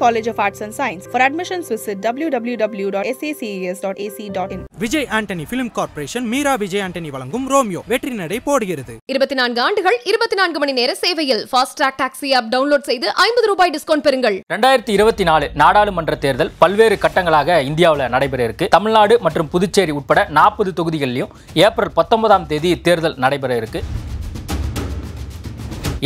College of arts and SA College of Arts and Science. Dot AC dot in Vijay Antony film corporation Meera Vijay Antony Romeo ரோமியோ வெற்றி நடை போடுகிறது இருபத்தி நான்கு ஆண்டுகள் இருபத்தி நான்கு மணி நேர சேவையில் fast track taxi app download செய்து ஐம்பது ரூபாய் டிஸ்கவுண்ட் பெறுங்கள் ரெண்டாயிரத்தி இருபத்தி நாலு நாடாளுமன்ற தேர்தல் பல்வேறு கட்டங்களாக இந்தியாவில் நடைபெற இருக்கு தமிழ்நாடு மற்றும் புதுச்சேரி உட்பட நாற்பது தொகுதிகளிலும் ஏப்ரல் பத்தொன்பதாம் தேதி தேர்தல் நடைபெற இருக்கு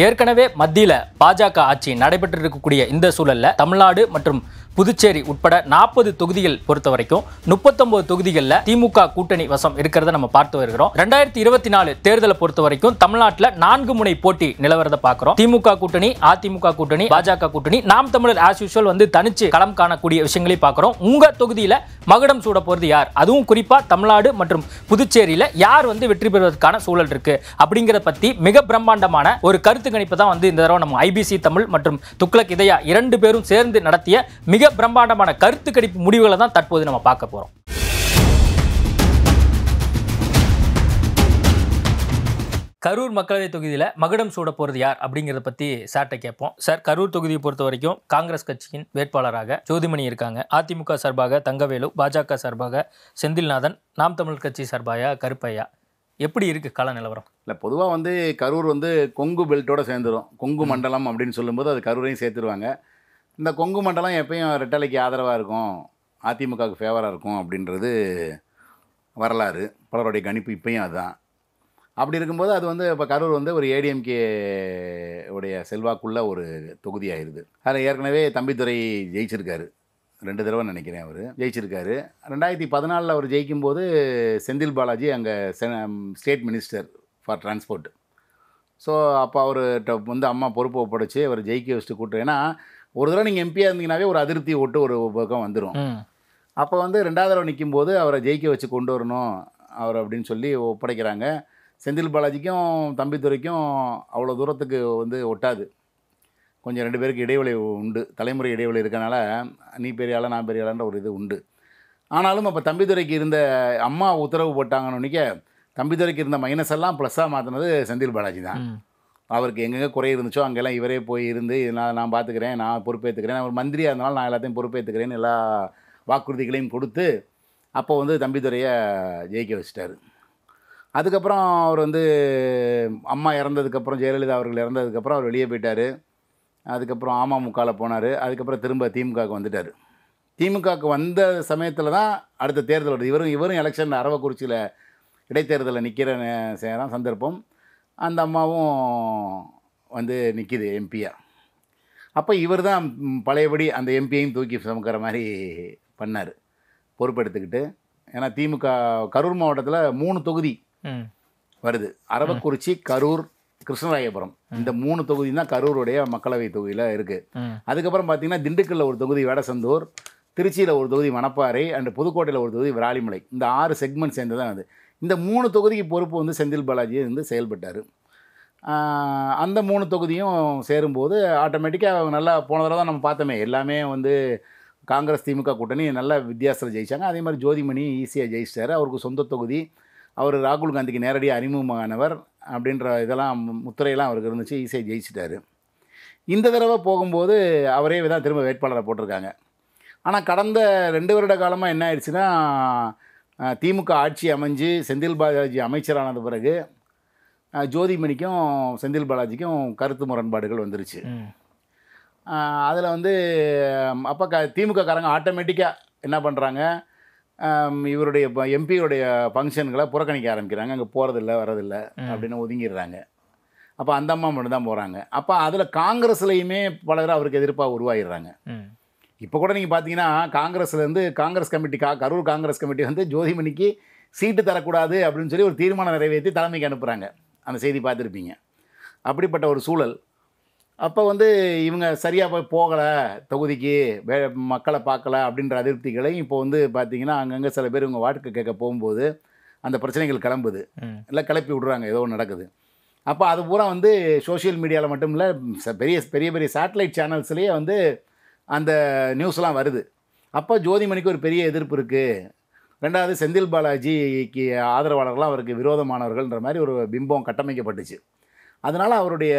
ஏற்கனவே மத்தியில் பாஜக ஆட்சி நடைபெற்று இருக்கக்கூடிய இந்த சூழலில் தமிழ்நாடு மற்றும் புதுச்சேரி உட்பட நாற்பது தொகுதிகள் பொறுத்த வரைக்கும் முப்பத்தொன்பது தொகுதிகளில் திமுக கூட்டணி வசம் இருக்கிறத நம்ம பார்த்து வருகிறோம் ரெண்டாயிரத்தி இருபத்தி நாலு தேர்தலை பொறுத்த வரைக்கும் தமிழ்நாட்டில் நான்கு முனை போட்டி நிலவரத பார்க்கிறோம் திமுக கூட்டணி அதிமுக கூட்டணி பாஜக கூட்டணி நாம் தமிழர் ஆஸ் யூஸ்வல் வந்து தனிச்சு களம் காணக்கூடிய விஷயங்களையும் பார்க்கிறோம் உங்க தொகுதியில் மகுடம் சூட போறது யார் அதுவும் குறிப்பாக தமிழ்நாடு மற்றும் புதுச்சேரியில் யார் வந்து வெற்றி பெறுவதற்கான சூழல் இருக்கு அப்படிங்கிறத பத்தி மிக பிரம்மாண்டமான ஒரு கருத்து கணிப்பு தான் வந்து இந்த தடவை நம்ம ஐபிசி தமிழ் மற்றும் துக்ளக் இதயா இரண்டு பேரும் சேர்ந்து நடத்திய மிக பிரம்மாண்டமான கருத்து கணிப்பு முடிவுகளை தான் தற்போது நம்ம பார்க்க போகிறோம் கரூர் மக்களவை தொகுதியில் மகுடம் சூட போகிறது யார் அப்படிங்கிறத பற்றி சார்ட்டை கேட்போம் சார் கரூர் தொகுதியை பொறுத்த வரைக்கும் காங்கிரஸ் கட்சியின் வேட்பாளராக ஜோதிமணி இருக்காங்க அதிமுக சார்பாக தங்கவேலு பாஜக சார்பாக செந்தில்நாதன் நாம் தமிழ் கட்சி சார்பாக கருப்பையா எப்படி இருக்குது கள நிலவரம் இல்லை பொதுவாக வந்து கரூர் வந்து கொங்கு பெல்ட்டோட சேர்ந்துடும் கொங்கு மண்டலம் அப்படின்னு சொல்லும்போது அது கரூரையும் சேர்த்துருவாங்க இந்த கொங்கு மண்டலம் எப்பயும் ரெட்டலைக்கு ஆதரவாக இருக்கும் அதிமுகவுக்கு ஃபேவராக இருக்கும் அப்படின்றது வரலாறு பலருடைய கணிப்பு இப்பயும் அதுதான் அப்படி இருக்கும்போது அது வந்து இப்போ கரூர் வந்து ஒரு ஏடிஎம்கே உடைய செல்வாக்குள்ள ஒரு தொகுதி அதில் ஏற்கனவே தம்பித்துறை ஜெயிச்சிருக்காரு ரெண்டு தடவை நினைக்கிறேன் அவர் ஜெயிச்சிருக்காரு ரெண்டாயிரத்தி பதினாலில் அவர் ஜெயிக்கும்போது செந்தில் பாலாஜி அங்கே state minister for transport so அப்போ அவர்கிட்ட வந்து அம்மா பொறுப்பு ஒப்படைச்சு அவர் ஜெயிக்க வச்சுட்டு கூட்டு ஏன்னா ஒரு தடவை நீங்கள் எம்பியாக இருந்தீங்கன்னாவே ஒரு அதிருப்தி ஓட்டு ஒரு பக்கம் வந்துடும் அப்போ வந்து ரெண்டாவது தடவை நிற்கும் போது அவரை ஜெயிக்க வச்சு கொண்டு வரணும் அவர் அப்படின்னு சொல்லி ஒப்படைக்கிறாங்க செந்தில் பாலாஜிக்கும் தம்பித்துறைக்கும் அவ்வளோ தூரத்துக்கு வந்து ஒட்டாது கொஞ்சம் ரெண்டு பேருக்கு இடைவெளி உண்டு தலைமுறை இடைவெளி இருக்கனால நீ பெரிய ஆளா நான் பெரிய ஆளான்ற ஒரு இது உண்டு ஆனாலும் அப்போ தம்பித்துறைக்கு இருந்த அம்மா உத்தரவு போட்டாங்கன்னு நினைக்க தம்பிதுரைக்கு இருந்த மைனஸ் எல்லாம் ப்ளஸ்ஸாக மாற்றினது செந்தில் பாலாஜி தான் அவருக்கு எங்கெங்கே குறை இருந்துச்சோ அங்கெல்லாம் இவரே போய் இருந்து நான் நான் பார்த்துக்கிறேன் நான் பொறுப்பேற்றுக்கிறேன் அவர் மந்திரியாக இருந்தாலும் நான் எல்லாத்தையும் பொறுப்பேற்றுக்கிறேன்னு எல்லா வாக்குறுதிகளையும் கொடுத்து அப்போ வந்து தம்பிதுரையை ஜெயிக்க வச்சிட்டாரு அதுக்கப்புறம் அவர் வந்து அம்மா இறந்ததுக்கப்புறம் ஜெயலலிதா அவர்கள் இறந்ததுக்கப்புறம் அவர் வெளியே போயிட்டார் அதுக்கப்புறம் அமமுகவில் போனார் அதுக்கப்புறம் திரும்ப திமுகவுக்கு வந்துட்டார் திமுகவுக்கு வந்த சமயத்தில் தான் அடுத்த தேர்தல் வருது இவரும் இவரும் எலெக்ஷனில் அரவக்குறிச்சியில் இடைத்தேர்தலில் நிற்கிற நேரம் சந்தர்ப்பம் அந்த அம்மாவும் வந்து நிற்கிது எம்பியாக அப்போ இவர் தான் பழையபடி அந்த எம்பியையும் தூக்கி சுமக்கிற மாதிரி பண்ணார் பொறுப்பெடுத்துக்கிட்டு ஏன்னா திமுக கரூர் மாவட்டத்தில் மூணு தொகுதி வருது அரவக்குறிச்சி கரூர் கிருஷ்ணராயபுரம் இந்த மூணு தொகுதி தான் கரூருடைய மக்களவை தொகுதியில் இருக்குது அதுக்கப்புறம் பார்த்தீங்கன்னா திண்டுக்கல்லில் ஒரு தொகுதி வடசந்தூர் திருச்சியில் ஒரு தொகுதி மணப்பாறை அண்டு புதுக்கோட்டையில் ஒரு தொகுதி விராலிமலை இந்த ஆறு செக்மெண்ட் சேர்ந்து தான் அது இந்த மூணு தொகுதிக்கு பொறுப்பு வந்து செந்தில் பாலாஜி வந்து செயல்பட்டார் அந்த மூணு தொகுதியும் சேரும்போது ஆட்டோமேட்டிக்காக அவங்க நல்லா போன தடவை தான் நம்ம பார்த்தோமே எல்லாமே வந்து காங்கிரஸ் திமுக கூட்டணி நல்ல வித்தியாசத்தில் ஜெயித்தாங்க அதே மாதிரி ஜோதிமணி ஈஸியாக ஜெயிச்சிட்டார் அவருக்கு சொந்த தொகுதி அவர் ராகுல் காந்திக்கு நேரடியாக அறிமுகமானவர் அப்படின்ற இதெல்லாம் முத்திரையெல்லாம் அவருக்கு இருந்துச்சு ஈஸியாக ஜெயிச்சிட்டார் இந்த தடவை போகும்போது அவரே தான் திரும்ப வேட்பாளரை போட்டிருக்காங்க ஆனால் கடந்த ரெண்டு வருட காலமாக என்ன ஆயிடுச்சுன்னா திமுக ஆட்சி அமைஞ்சு செந்தில் பாலாஜி அமைச்சரானது பிறகு ஜோதிமணிக்கும் செந்தில் பாலாஜிக்கும் கருத்து முரண்பாடுகள் வந்துருச்சு அதில் வந்து அப்போ க திமுகக்காரங்க ஆட்டோமேட்டிக்காக என்ன பண்ணுறாங்க இவருடைய எம்பியோடைய ஃபங்க்ஷன்களை புறக்கணிக்க ஆரம்பிக்கிறாங்க அங்கே போகிறதில்ல வரதில்ல அப்படின்னு ஒதுங்கிடுறாங்க அப்போ அந்த அம்மா மட்டும் தான் போகிறாங்க அப்போ அதில் காங்கிரஸ்லையுமே பலரும் அவருக்கு எதிர்ப்பாக உருவாகிடுறாங்க இப்போ கூட நீங்கள் பார்த்தீங்கன்னா காங்கிரஸ்லேருந்து காங்கிரஸ் கமிட்டி கா கரூர் காங்கிரஸ் கமிட்டி வந்து ஜோதிமணிக்கு சீட்டு தரக்கூடாது அப்படின்னு சொல்லி ஒரு தீர்மானம் நிறைவேற்றி தலைமைக்கு அனுப்புகிறாங்க அந்த செய்தி பார்த்துருப்பீங்க அப்படிப்பட்ட ஒரு சூழல் அப்போ வந்து இவங்க சரியாக போய் போகலை தொகுதிக்கு வே மக்களை பார்க்கல அப்படின்ற அதிருப்திகளையும் இப்போ வந்து பார்த்திங்கன்னா அங்கங்கே சில பேர் இவங்க வாழ்க்கை கேட்க போகும்போது அந்த பிரச்சனைகள் கிளம்புது இல்லை கிளப்பி விடுறாங்க ஏதோ ஒன்று நடக்குது அப்போ அது பூரா வந்து சோஷியல் மீடியாவில் மட்டும் இல்லை பெரிய பெரிய பெரிய சேட்டலைட் சேனல்ஸ்லேயே வந்து அந்த நியூஸ்லாம் வருது அப்போ ஜோதிமணிக்கு ஒரு பெரிய எதிர்ப்பு இருக்குது ரெண்டாவது செந்தில் பாலாஜிக்கு ஆதரவாளர்கள்லாம் அவருக்கு விரோதமானவர்கள்ன்ற மாதிரி ஒரு பிம்பம் கட்டமைக்கப்பட்டுச்சு அதனால் அவருடைய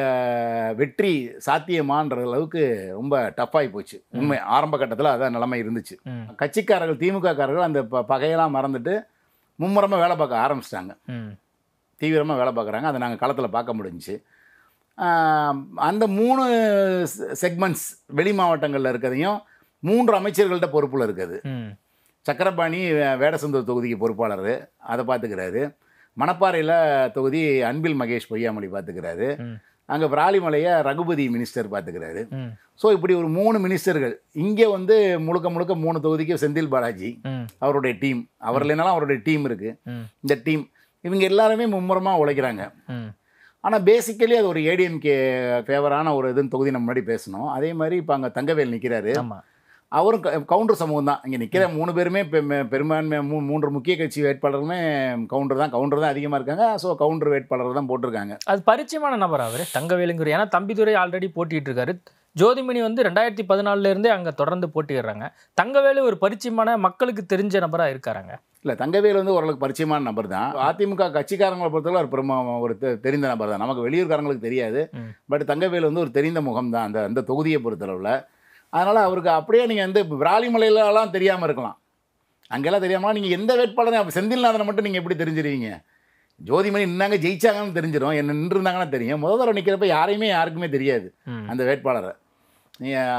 வெற்றி சாத்தியமான்ற அளவுக்கு ரொம்ப டஃப்பாகி போச்சு உண்மை ஆரம்ப கட்டத்தில் அதான் நிலைமை இருந்துச்சு கட்சிக்காரர்கள் திமுககாரர்கள் அந்த ப பகையெல்லாம் மறந்துட்டு மும்முரமாக வேலை பார்க்க ஆரம்பிச்சிட்டாங்க தீவிரமாக வேலை பார்க்குறாங்க அதை நாங்கள் களத்தில் பார்க்க முடிஞ்சிச்சு அந்த மூணு செக்மெண்ட்ஸ் வெளி மாவட்டங்களில் இருக்கிறதையும் மூன்று அமைச்சர்கள்ட்ட பொறுப்பில் இருக்குது சக்கரபாணி வேடசுந்தர் தொகுதிக்கு பொறுப்பாளர் அதை பார்த்துக்கிறாரு மணப்பாறையில் தொகுதி அன்பில் மகேஷ் பொய்யாமொழி பார்த்துக்கிறாரு அங்கே விராலிமலையை ரகுபதி மினிஸ்டர் பார்த்துக்கிறாரு ஸோ இப்படி ஒரு மூணு மினிஸ்டர்கள் இங்கே வந்து முழுக்க முழுக்க மூணு தொகுதிக்கு செந்தில் பாலாஜி அவருடைய டீம் அவர் இல்லைனாலும் அவருடைய டீம் இருக்குது இந்த டீம் இவங்க எல்லாருமே மும்முரமாக உழைக்கிறாங்க ஆனால் பேசிக்கலி அது ஒரு ஏடிஎம்கே ஃபேவரான ஒரு இதுன்னு தொகுதி நம்ம முன்னாடி பேசணும் அதே மாதிரி இப்போ அங்கே தங்கவேல் நிற்கிறாரு அவரும் கவுண்டர் சமூகம் தான் இங்கே நிற்கிற மூணு பேருமே பெரும்பான்மை மூ மூன்று முக்கிய கட்சி வேட்பாளருமே கவுண்டர் தான் கவுண்டர் தான் அதிகமாக இருக்காங்க ஸோ கவுண்டர் வேட்பாளர் தான் போட்டிருக்காங்க அது பரிச்சயமான நபர் அவர் தங்கவேலுங்கிற ஏன்னா தம்பிதுரை ஆல்ரெடி போட்டிகிட்டு இருக்காரு ஜோதிமணி வந்து ரெண்டாயிரத்தி பதினாலிருந்தே அங்கே தொடர்ந்து போட்டிடுறாங்க தங்கவேலு ஒரு பரிச்சயமான மக்களுக்கு தெரிஞ்ச நபராக இருக்காராங்க இல்லை தங்கவேலு வந்து ஓரளவுக்கு பரிச்சயமான நபர் தான் அதிமுக கட்சிக்காரங்களை பொறுத்தவரை ஒரு ஒரு தெரிந்த நபர் தான் நமக்கு வெளியூர்காரங்களுக்கு தெரியாது பட் தங்கவேலு வந்து ஒரு தெரிந்த முகம் தான் அந்த அந்த தொகுதியை பொறுத்தளவில் அதனால் அவருக்கு அப்படியே நீங்கள் வந்து விராலிமலையிலலாம் தெரியாமல் இருக்கலாம் அங்கெல்லாம் தெரியாமலாம் நீங்கள் எந்த வேட்பாளரையும் செந்தில்நாதனை மட்டும் நீங்கள் எப்படி தெரிஞ்சிருவீங்க ஜோதிமணி நின்னாங்க ஜெயிச்சாங்கன்னு தெரிஞ்சிடும் என்ன இருந்தாங்கன்னா தெரியும் முதல் தடவை நிற்கிறப்ப யாரையுமே யாருக்குமே தெரியாது அந்த வேட்பாளரை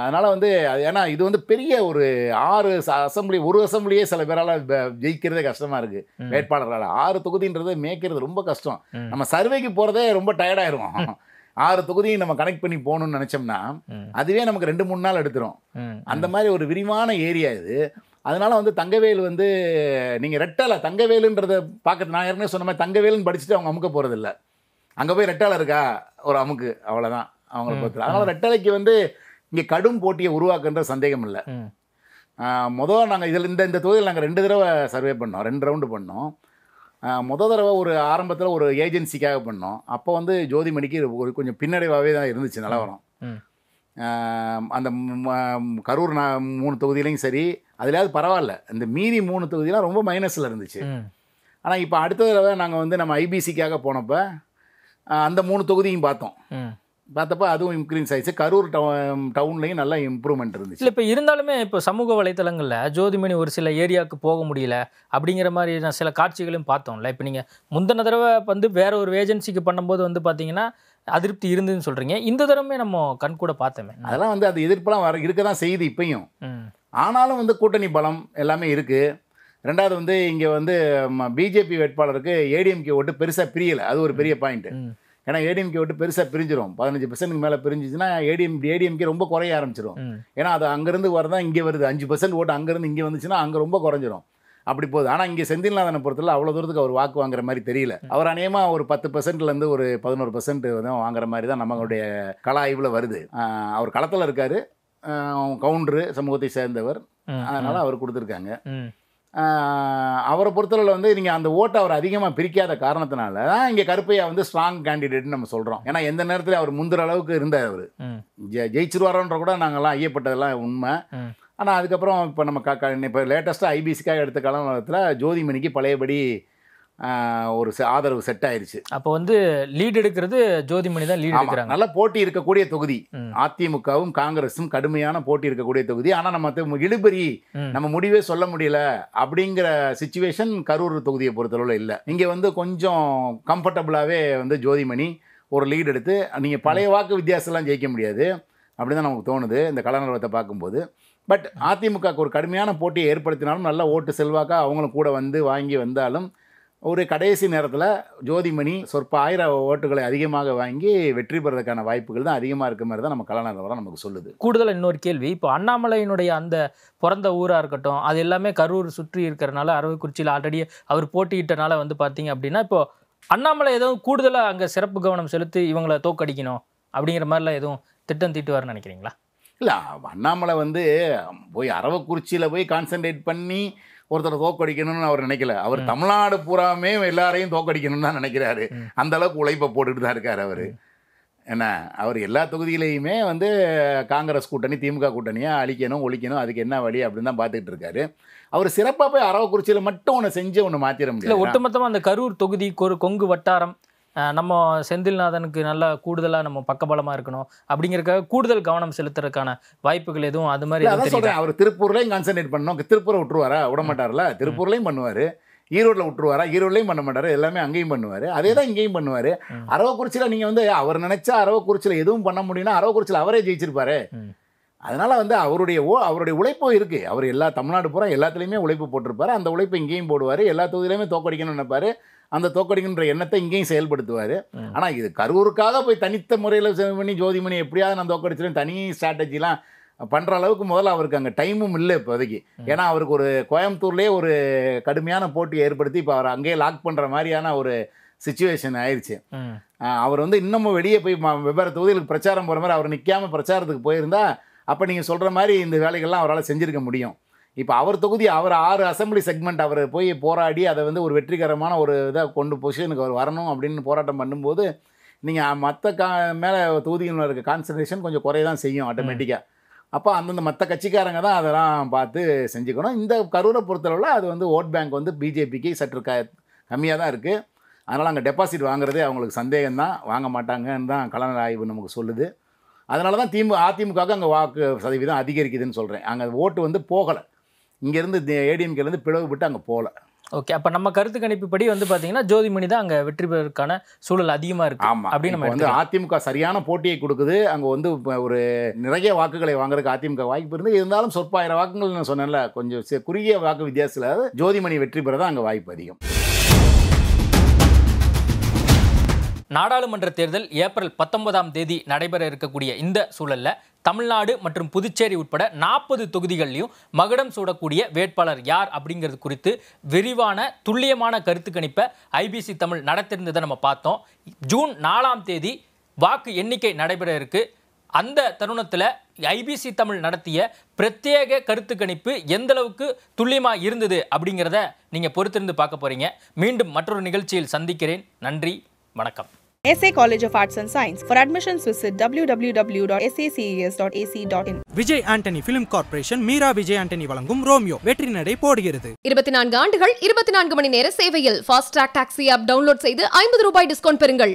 அதனால் வந்து அது ஏன்னா இது வந்து பெரிய ஒரு ஆறு அசம்பிளி ஒரு அசம்பிளியே சில பேரால் ஜெயிக்கிறதே கஷ்டமாக இருக்குது வேட்பாளர்களால் ஆறு தொகுதின்றது மேய்க்கிறது ரொம்ப கஷ்டம் நம்ம சர்வேக்கு போகிறதே ரொம்ப டயர்டாயிருவோம் ஆறு தொகுதியும் நம்ம கனெக்ட் பண்ணி போகணும்னு நினச்சோம்னா அதுவே நமக்கு ரெண்டு மூணு நாள் எடுத்துரும் அந்த மாதிரி ஒரு விரிவான ஏரியா இது அதனால் வந்து தங்கவேல் வந்து நீங்கள் ரெட்டலை தங்கவேலுன்றத பார்க்கறது நான் ஏற்கனவே சொன்ன மாதிரி தங்கவேலுன்னு படிச்சுட்டு அவங்க அமுக்க போகிறதில்ல அங்கே போய் ரெட்டலை இருக்கா ஒரு அமுக்கு அவ்வளோதான் அவங்கள பொறுத்தல அதனால் ரெட்டலைக்கு வந்து இங்கே கடும் போட்டியை உருவாக்குன்ற சந்தேகம் இல்லை மொதல் நாங்கள் இதில் இந்த இந்த தொகுதியில் நாங்கள் ரெண்டு தடவை சர்வே பண்ணோம் ரெண்டு ரவுண்டு பண்ணோம் மொதல் தடவை ஒரு ஆரம்பத்தில் ஒரு ஏஜென்சிக்காக பண்ணோம் அப்போ வந்து ஜோதிமணிக்கு ஒரு கொஞ்சம் பின்னடைவாகவே தான் இருந்துச்சு நிலவரம் அந்த கரூர் நான் மூணு தொகுதியிலையும் சரி அதுலேயாவது பரவாயில்ல இந்த மீதி மூணு தொகுதியெலாம் ரொம்ப மைனஸில் இருந்துச்சு ஆனால் இப்போ அடுத்த தடவை நாங்கள் வந்து நம்ம ஐபிசிக்காக போனப்போ அந்த மூணு தொகுதியும் பார்த்தோம் பார்த்தப்ப அதுவும் இன்க்ரீஸ் ஆயிடுச்சு கரூர் டவுன்லையும் நல்லா இம்ப்ரூவ்மெண்ட் இருந்துச்சு இல்லை இப்போ இருந்தாலுமே இப்போ சமூக வலைத்தளங்களில் ஜோதிமணி ஒரு சில ஏரியாவுக்கு போக முடியல அப்படிங்கிற மாதிரி நான் சில காட்சிகளையும் பார்த்தோம்ல இப்போ நீங்கள் முந்தின தடவை வந்து வேற ஒரு ஏஜென்சிக்கு பண்ணும்போது வந்து பார்த்தீங்கன்னா அதிருப்தி இருந்ததுன்னு சொல்கிறீங்க இந்த தரமே நம்ம கண் கூட பார்த்தோமே அதெல்லாம் வந்து அது எதிர்ப்பெல்லாம் வர இருக்க தான் செய்யுது இப்பையும் ஆனாலும் வந்து கூட்டணி பலம் எல்லாமே இருக்குது ரெண்டாவது வந்து இங்கே வந்து பிஜேபி வேட்பாளருக்கு ஏடிஎம்கே ஓட்டு பெருசாக பிரியலை அது ஒரு பெரிய பாயிண்ட்டு ஏன்னா ஏடிஎம்கே ஓட்டு பெருசாக பிரிஞ்சிடும் பதினஞ்சு பெர்சன்ட்டுக்கு மேலே பிரிஞ்சிச்சுன்னா ஏடிஎம் ஏடிஎம்கே ரொம்ப குறைய ஆரம்பிச்சிடும் ஏன்னா அது அங்கேருந்து வரதான் இங்கே வருது அஞ்சு பெர்சன்ட் ஓட்டு அங்கேருந்து இங்கே வந்துச்சுன்னா அங்கே ரொம்ப குறைஞ்சிரும் அப்படி போகுது ஆனால் இங்கே செந்தில்நாதனை பொறுத்தல அவ்வளோ தூரத்துக்கு அவர் வாக்கு வாங்குற மாதிரி தெரியல அவர் அநேகமாக ஒரு பத்து பர்சன்ட்லேருந்து ஒரு பதினோரு பர்சன்ட் வந்து வாங்குற மாதிரி தான் நம்மளுடைய கலா ஆய்வில் வருது அவர் களத்தில் இருக்கார் கவுண்டரு சமூகத்தை சேர்ந்தவர் அதனால் அவர் கொடுத்துருக்காங்க அவரை பொறுத்தளவில் வந்து நீங்கள் அந்த ஓட்டை அவர் அதிகமாக பிரிக்காத காரணத்தினால தான் இங்கே கருப்பையா வந்து ஸ்ட்ராங் கேண்டிடேட்னு நம்ம சொல்கிறோம் ஏன்னா எந்த நேரத்தில் அவர் முந்துற அளவுக்கு இருந்தார் அவர் ஜெயிச்சிருவாரோன்ற கூட நாங்கள்லாம் ஐயப்பட்டதெல்லாம் உண்மை ஆனால் அதுக்கப்புறம் இப்போ நம்ம கா இப்போ லேட்டஸ்ட்டாக ஐபிசிக்காக எடுத்த காலத்தில் ஜோதிமணிக்கு பழையபடி ஒரு ஆதரவு செட் ஆயிடுச்சு அப்போ வந்து லீட் எடுக்கிறது ஜோதிமணி தான் லீட் எடுக்கிறாங்க நல்லா போட்டி இருக்கக்கூடிய தொகுதி அதிமுகவும் காங்கிரஸும் கடுமையான போட்டி இருக்கக்கூடிய தொகுதி ஆனால் நம்ம இழுபறி நம்ம முடிவே சொல்ல முடியல அப்படிங்கிற சுச்சுவேஷன் கரூர் தொகுதியை பொறுத்தளவில் இல்லை இங்கே வந்து கொஞ்சம் கம்ஃபர்டபுளாகவே வந்து ஜோதிமணி ஒரு லீட் எடுத்து நீங்கள் பழைய வாக்கு வித்தியாசம்லாம் ஜெயிக்க முடியாது அப்படி தான் நமக்கு தோணுது இந்த கலநலவரத்தை பார்க்கும்போது பட் அதிமுகவுக்கு ஒரு கடுமையான போட்டியை ஏற்படுத்தினாலும் நல்ல ஓட்டு செல்வாக்காக அவங்களும் கூட வந்து வாங்கி வந்தாலும் ஒரு கடைசி நேரத்தில் ஜோதிமணி சொற்ப ஆயிரம் ஓட்டுகளை அதிகமாக வாங்கி வெற்றி பெறதுக்கான வாய்ப்புகள் தான் அதிகமாக இருக்க மாதிரி தான் நம்ம கலாநிலவரம் நமக்கு சொல்லுது கூடுதல் இன்னொரு கேள்வி இப்போ அண்ணாமலையினுடைய அந்த பிறந்த ஊராக இருக்கட்டும் அது எல்லாமே கரூர் சுற்றி இருக்கிறனால அரவக்குறிச்சியில் ஆல்ரெடி அவர் போட்டியிட்டனால வந்து பார்த்தீங்க அப்படின்னா இப்போ அண்ணாமலை எதுவும் கூடுதலாக அங்கே சிறப்பு கவனம் செலுத்தி இவங்களை தோக்கடிக்கணும் அப்படிங்கிற மாதிரிலாம் எதுவும் திட்டம் தீட்டுவார்னு நினைக்கிறீங்களா இல்லை அண்ணாமலை வந்து போய் அரவக்குறிச்சியில் போய் கான்சன்ட்ரேட் பண்ணி ஒருத்தரை தோக்கடிக்கணும்னு அவர் நினைக்கல அவர் தமிழ்நாடு பூராமே எல்லாரையும் தோக்கடிக்கணும்னு தான் நினைக்கிறாரு அந்த அளவுக்கு உழைப்பை போட்டுக்கிட்டு தான் இருக்கார் அவர் என்ன அவர் எல்லா தொகுதியிலையுமே வந்து காங்கிரஸ் கூட்டணி திமுக கூட்டணியாக அழிக்கணும் ஒழிக்கணும் அதுக்கு என்ன வழி அப்படின்னு தான் பார்த்துக்கிட்டு இருக்காரு அவர் சிறப்பாக போய் அரவக்குறிச்சியில் மட்டும் ஒன்று செஞ்சு ஒன்று மாற்றிட முடியல ஒட்டுமொத்தமாக அந்த கரூர் தொகுதி கொங்கு வட்டாரம் நம்ம செந்தில்நாதனுக்கு நல்லா கூடுதலாக நம்ம பக்கபலமாக இருக்கணும் அப்படிங்கிறக்காக கூடுதல் கவனம் செலுத்துறதுக்கான வாய்ப்புகள் எதுவும் அது மாதிரி அவர் திருப்பூர்லேயும் கான்சன்ட்ரேட் பண்ணோம் திருப்பூரை விட்டுருவாரா விட மாட்டார்ல திருப்பூர்லேயும் பண்ணுவார் ஈரோட்டில் விட்டுருவாரா ஈரோடுலையும் பண்ண மாட்டார் எல்லாமே அங்கேயும் பண்ணுவார் அதே தான் இங்கேயும் பண்ணுவார் அரவக்குறிச்சியில் நீங்கள் வந்து அவர் நினச்சா அரவக்குறிச்சியில் எதுவும் பண்ண முடியும்னா அரவக்குறிச்சியில் அவரே ஜெயிச்சிருப்பாரு அதனால் வந்து அவருடைய ஓ அவருடைய உழைப்பும் இருக்குது அவர் எல்லா தமிழ்நாடு பூரா எல்லாத்துலேயுமே உழைப்பு போட்டிருப்பாரு அந்த உழைப்பு இங்கேயும் போடுவார் எல்லா தொகுதியிலையுமே தோக்கடிக்கணும்னு நினைப்பார் அந்த தோக்கடிக்கின்ற எண்ணத்தை இங்கேயும் செயல்படுத்துவார் ஆனால் இது கரூருக்காக போய் தனித்த முறையில் பண்ணி ஜோதிமணி எப்படியாவது நான் தோக்கடிச்சிருவேன் தனி ஸ்ட்ராட்டஜிலாம் பண்ணுற அளவுக்கு முதல்ல அவருக்கு அங்கே டைமும் இல்லை இப்போதைக்கு ஏன்னா அவருக்கு ஒரு கோயம்புத்தூர்லேயே ஒரு கடுமையான போட்டியை ஏற்படுத்தி இப்போ அவர் அங்கேயே லாக் பண்ணுற மாதிரியான ஒரு சுச்சுவேஷன் ஆயிடுச்சு அவர் வந்து இன்னமும் வெளியே போய் வெவ்வேறு தொகுதிகளுக்கு பிரச்சாரம் போகிற மாதிரி அவர் நிற்காமல் பிரச்சாரத்துக்கு போயிருந்தா அப்போ நீங்கள் சொல்கிற மாதிரி இந்த வேலைகள்லாம் அவரால் செஞ்சுருக்க முடியும் இப்போ அவர் தொகுதி அவர் ஆறு அசம்பிளி செக்மெண்ட் அவர் போய் போராடி அதை வந்து ஒரு வெற்றிகரமான ஒரு இதாக கொண்டு பொசிஷனுக்கு அவர் வரணும் அப்படின்னு போராட்டம் பண்ணும்போது நீங்கள் மற்ற கா மேலே தொகுதிகளில் இருக்க கான்சன்ட்ரேஷன் கொஞ்சம் குறைய தான் செய்யும் ஆட்டோமேட்டிக்காக அப்போ அந்தந்த மற்ற கட்சிக்காரங்க தான் அதெல்லாம் பார்த்து செஞ்சுக்கணும் இந்த கரூரை பொறுத்தளவில் அது வந்து ஓட் பேங்க் வந்து பிஜேபிக்கு சற்று க கம்மியாக தான் இருக்குது அதனால் அங்கே டெபாசிட் வாங்குறதே அவங்களுக்கு சந்தேகம் தான் வாங்க மாட்டாங்கன்னு தான் கலைஞர் ஆய்வு நமக்கு சொல்லுது அதனால தான் திமுக அதிமுகவுக்கு அங்கே வாக்கு சதவீதம் அதிகரிக்குதுன்னு சொல்கிறேன் அங்கே ஓட்டு வந்து போகலை இங்கேருந்து ஏடிஎம்கேலேருந்து பிளவுபட்டு அங்கே போகல ஓகே அப்போ நம்ம கருத்து கணிப்புப்படி வந்து பார்த்தீங்கன்னா ஜோதிமணி தான் அங்கே வெற்றி பெறுவதற்கான சூழல் அதிகமாக இருக்கு ஆமாம் அப்படின்னு நம்ம வந்து அதிமுக சரியான போட்டியை கொடுக்குது அங்கே வந்து ஒரு நிறைய வாக்குகளை வாங்குறதுக்கு அதிமுக வாய்ப்பு இருந்து இருந்தாலும் சொற்பாயிரம் வாக்குகள் நான் சொன்னேன்ல கொஞ்சம் குறுகிய வாக்கு வித்தியாசத்தில் ஜோதிமணி வெற்றி பெற தான் அங்கே வாய்ப்பு அதிகம் நாடாளுமன்ற தேர்தல் ஏப்ரல் பத்தொன்பதாம் தேதி நடைபெற இருக்கக்கூடிய இந்த சூழலில் தமிழ்நாடு மற்றும் புதுச்சேரி உட்பட நாற்பது தொகுதிகள்லையும் மகுடம் சூடக்கூடிய வேட்பாளர் யார் அப்படிங்கிறது குறித்து விரிவான துல்லியமான கருத்து கணிப்பை ஐபிசி தமிழ் நடத்திருந்ததை நம்ம பார்த்தோம் ஜூன் நாலாம் தேதி வாக்கு எண்ணிக்கை நடைபெற இருக்கு அந்த தருணத்தில் ஐபிசி தமிழ் நடத்திய பிரத்யேக கருத்து கணிப்பு எந்தளவுக்கு துல்லியமாக இருந்தது அப்படிங்கிறத நீங்கள் பொறுத்திருந்து பார்க்க போகிறீங்க மீண்டும் மற்றொரு நிகழ்ச்சியில் சந்திக்கிறேன் நன்றி வணக்கம் college of arts and SA College of Arts dot Science. Dot AC dot in Vijay Antony film corporation Meera Vijay Antony Romeo ரோமியோ வெற்றி நடை போடுகிறது இருபத்தி நான்கு ஆண்டுகள் இருபத்தி நான்கு மணி நேர சேவையில் ஃபாஸ்ட் டாக்ஸி ஆப் டவுன்லோட் செய்து ஐம்பது ரூபாய் டிஸ்கவுண்ட் பெறுங்கள்